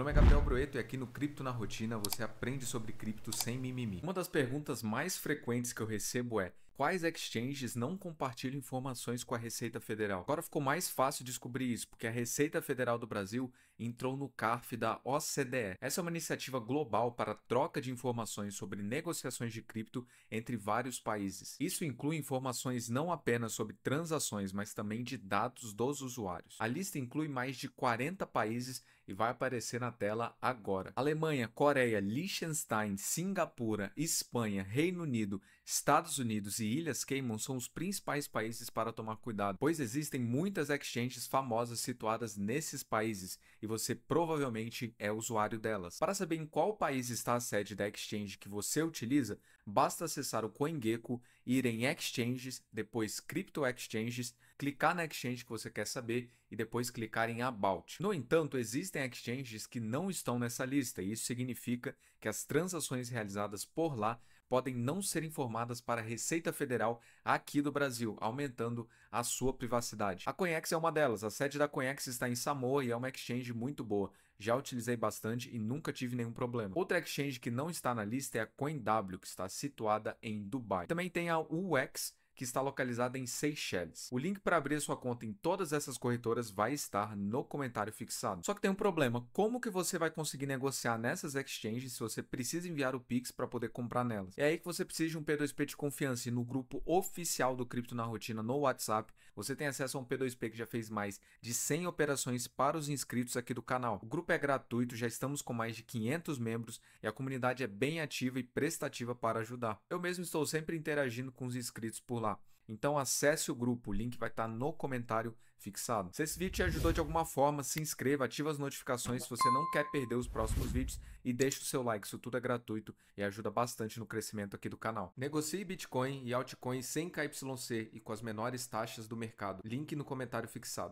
no me cambió Broeto e é aqui no Cripto na Rotina você aprende sobre cripto sem mimimi. Uma das perguntas mais frequentes que eu recebo é quais exchanges não compartilham informações com a Receita Federal? Agora ficou mais fácil descobrir isso, porque a Receita Federal do Brasil entrou no CARF da OCDE. Essa é uma iniciativa global para troca de informações sobre negociações de cripto entre vários países. Isso inclui informações não apenas sobre transações, mas também de dados dos usuários. A lista inclui mais de 40 países e vai aparecer na tela agora. Alemanha, Coreia, Liechtenstein, Singapura, Espanha, Reino Unido, Estados Unidos e Ilhas Cayman são os principais países para tomar cuidado, pois existem muitas exchanges famosas situadas nesses países e você provavelmente é usuário delas. Para saber em qual país está a sede da exchange que você utiliza, basta acessar o CoinGecko, ir em Exchanges, depois Crypto Exchanges, clicar na exchange que você quer saber e depois clicar em About. No entanto, existem exchanges que não estão nessa lista e isso significa que as transações realizadas por lá podem não ser informadas para a Receita Federal aqui do Brasil, aumentando a sua privacidade. A Coinex é uma delas. A sede da Coinex está em Samoa e é uma exchange muito boa. Já utilizei bastante e nunca tive nenhum problema. Outra exchange que não está na lista é a CoinW, que está situada em Dubai. Também tem a UX, que está localizada em Seychelles. O link para abrir sua conta em todas essas corretoras vai estar no comentário fixado. Só que tem um problema, como que você vai conseguir negociar nessas exchanges se você precisa enviar o Pix para poder comprar nelas? É aí que você precisa de um P2P de confiança e no grupo oficial do Cripto na Rotina no WhatsApp, você tem acesso a um P2P que já fez mais de 100 operações para os inscritos aqui do canal. O grupo é gratuito, já estamos com mais de 500 membros e a comunidade é bem ativa e prestativa para ajudar. Eu mesmo estou sempre interagindo com os inscritos por lá lá. Então acesse o grupo, o link vai estar tá no comentário fixado. Se esse vídeo te ajudou de alguma forma, se inscreva, ative as notificações se você não quer perder os próximos vídeos e deixe o seu like, isso tudo é gratuito e ajuda bastante no crescimento aqui do canal. Negocie Bitcoin e altcoins sem KYC e com as menores taxas do mercado. Link no comentário fixado.